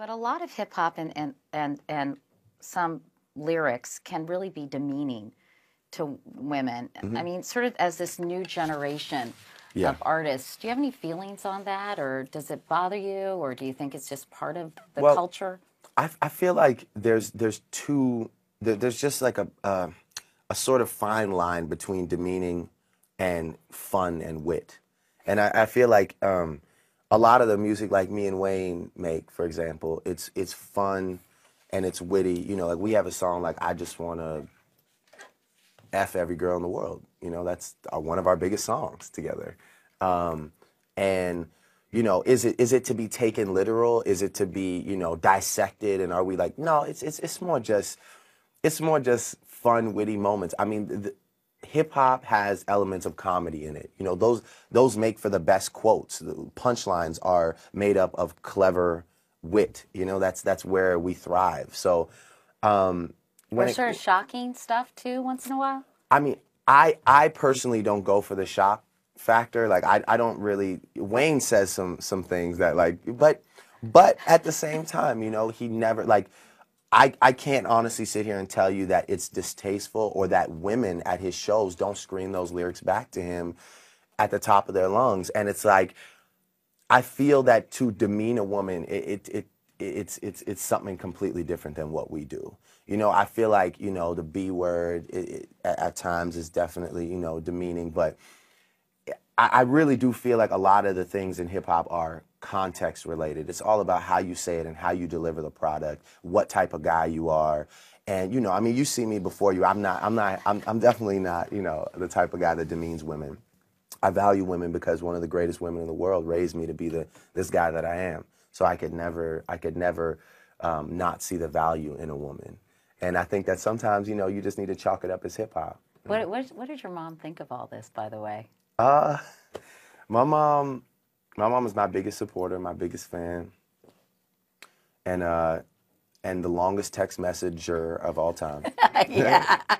But a lot of hip hop and, and, and, and some lyrics can really be demeaning to women. Mm-hmm. I mean, sort of as this new generation yeah. of artists. Do you have any feelings on that, or does it bother you, or do you think it's just part of the well, culture? I, I feel like there's there's two there's just like a uh, a sort of fine line between demeaning and fun and wit, and I, I feel like um, a lot of the music like me and Wayne make, for example, it's it's fun and it's witty. You know, like we have a song like I just wanna f every girl in the world. You know, that's our, uh, one of our biggest songs together. Um, and you know, is it is it to be taken literal? Is it to be you know dissected? And are we like no? It's it's it's more just it's more just fun witty moments. I mean. The, hip hop has elements of comedy in it. You know, those those make for the best quotes. The punchlines are made up of clever wit. You know, that's that's where we thrive. So, um, when it, sort of shocking stuff too once in a while. I mean, I I personally don't go for the shock factor. Like I I don't really. Wayne says some some things that like, but but at the same time, you know, he never like I, I can't honestly sit here and tell you that it's distasteful or that women at his shows don't scream those lyrics back to him at the top of their lungs. And it's like, I feel that to demean a woman, it, it, it it's it's it's something completely different than what we do. You know, I feel like you know the B word it, it, at, at times is definitely you know demeaning, but I, really do feel like a lot of the things in hip hop are context related. It's all about how you say it and how you deliver the product, what type of guy you are. And you know, I mean, you see me before you. I'm not. I'm not. I'm, I'm definitely not. You know, the type of guy that demeans women. I value women because one of the greatest women in the world raised me to be the this guy that I am. So I could never. I could never um, not see the value in a woman. And I think that sometimes, you know, you just need to chalk it up as hip hop. What, what, what did your mom think of all this, by the way? Uh, my mom, my mom is my biggest supporter, my biggest fan, and uh, and the longest text messenger of all time. yeah.